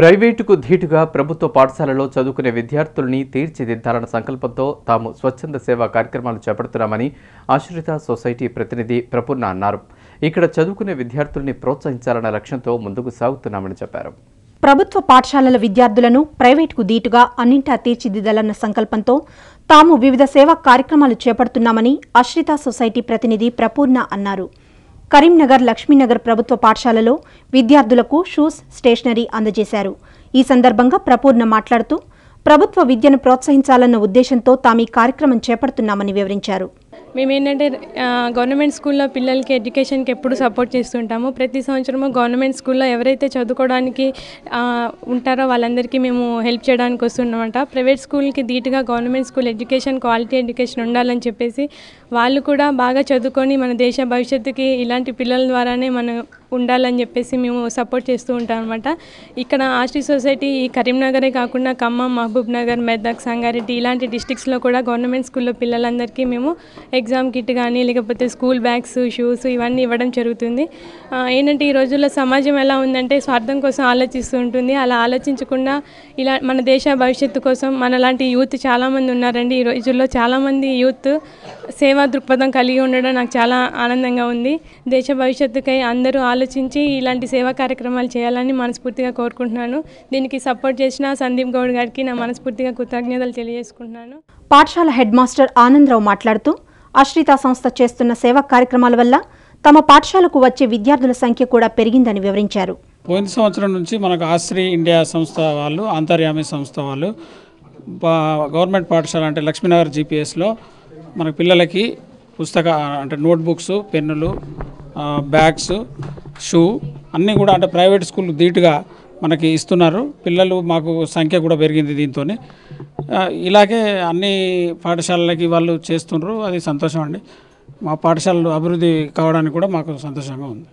ప్రైవేటుకు ధీటుగా ప్రభుత్వ పాఠశాలలో చదువుకునే విద్యార్థుల్ని తీర్చిదిద్దాలన్న సంకల్పంతో తాము స్వచ్ఛంద సేవా కార్యక్రమాలు చేపడుతున్నామని ఆశ్రిత సొసైటీ ప్రతినిధి ప్రపూర్ణ అన్నారు ఇక్కడ చదువుకునే విద్యార్థుల్ని ప్రోత్సహించాలన్న లక్ష్యంతో ముందుకు సాగుతున్నామని చెప్పారు ప్రభుత్వ పాఠశాలల విద్యార్థులను ప్రైవేటుకు ధీటుగా అన్నింటా తీర్చిదిద్దాలన్న సంకల్పంతో తాము వివిధ సేవా కార్యక్రమాలు చేపడుతున్నామని ఆశ్రిత సొసైటీ ప్రతినిధి ప్రపూర్ణ అన్నారు కరీంనగర్ లక్ష్మీనగర్ ప్రభుత్వ పాఠశాలలో విద్యార్థులకు షూస్ స్టేషనరీ అందజేశారు ఈ సందర్భంగా ప్రపూర్ణ మాట్లాడుతూ ప్రభుత్వ విద్యను ప్రోత్సహించాలన్న ఉద్దేశంతో తాము ఈ కార్యక్రమం చేపడుతున్నామని వివరించారు మేము ఏంటంటే గవర్నమెంట్ స్కూల్లో పిల్లలకి ఎడ్యుకేషన్కి ఎప్పుడు సపోర్ట్ చేస్తుంటాము ప్రతి సంవత్సరము గవర్నమెంట్ స్కూల్లో ఎవరైతే చదువుకోవడానికి ఉంటారో వాళ్ళందరికీ మేము హెల్ప్ చేయడానికి వస్తున్నామంట ప్రైవేట్ స్కూల్కి ధీటుగా government school education quality education ఉండాలని చెప్పేసి వాళ్ళు కూడా బాగా చదువుకొని మన దేశ భవిష్యత్తుకి ఇలాంటి పిల్లల ద్వారానే మనం ఉండాలని చెప్పేసి మేము సపోర్ట్ చేస్తూ ఉంటాం అనమాట ఇక్కడ ఆర్టీ సొసైటీ ఈ కరీంనగరే కాకుండా ఖమ్మం మహబూబ్ నగర్ మెదక్ సంగారెడ్డి ఇలాంటి డిస్టిక్స్లో కూడా గవర్నమెంట్ స్కూల్లో పిల్లలందరికీ మేము ఎగ్జామ్ కిట్ కానీ లేకపోతే స్కూల్ బ్యాగ్స్ షూస్ ఇవన్నీ ఇవ్వడం జరుగుతుంది ఏంటంటే ఈ రోజుల్లో సమాజం ఎలా ఉందంటే స్వార్థం కోసం ఆలోచిస్తూ ఉంటుంది అలా ఆలోచించకుండా ఇలా మన దేశ భవిష్యత్తు కోసం మనలాంటి యూత్ చాలామంది ఉన్నారండి ఈ రోజుల్లో చాలామంది యూత్ సేవా దృక్పథం కలిగి ఉండడం నాకు చాలా ఆనందంగా ఉంది దేశ భవిష్యత్తుకై అందరూ ఆలో ఆలోచించి ఇలాంటి సేవా కార్యక్రమాలు చేయాలని మనస్ఫూర్తిగా కోరుకుంటున్నాను దీనికి సపోర్ట్ చేసిన సందీప్ గౌడ్ గారికి నా మనస్ఫూర్తిగా కృతజ్ఞతలు తెలియజేసుకుంటున్నాను పాఠశాల హెడ్ మాస్టర్ ఆనందరావు మాట్లాడుతూ ఆశ్రిత సంస్థ చేస్తున్న సేవా కార్యక్రమాల వల్ల తమ పాఠశాలకు వచ్చే విద్యార్థుల సంఖ్య కూడా పెరిగిందని వివరించారు పోయిన సంవత్సరం నుంచి మనకు ఆశ్రీ ఇండియా సంస్థ వాళ్ళు అంతర్యామి సంస్థ వాళ్ళు గవర్నమెంట్ పాఠశాల అంటే లక్ష్మీనగర్ జీపీఎస్లో మన పిల్లలకి పుస్తక అంటే నోట్బుక్స్ పెన్నులు బ్యాగ్స్ షూ అన్నీ కూడా అంటే ప్రైవేట్ స్కూల్ ధీటుగా మనకి ఇస్తున్నారు పిల్లలు మాకు సంఖ్య కూడా పెరిగింది దీంతో ఇలాగే అన్ని పాఠశాలలకి వాళ్ళు చేస్తుండ్రు అది సంతోషం అండి మా పాఠశాలలు అభివృద్ధి కావడానికి కూడా మాకు సంతోషంగా ఉంది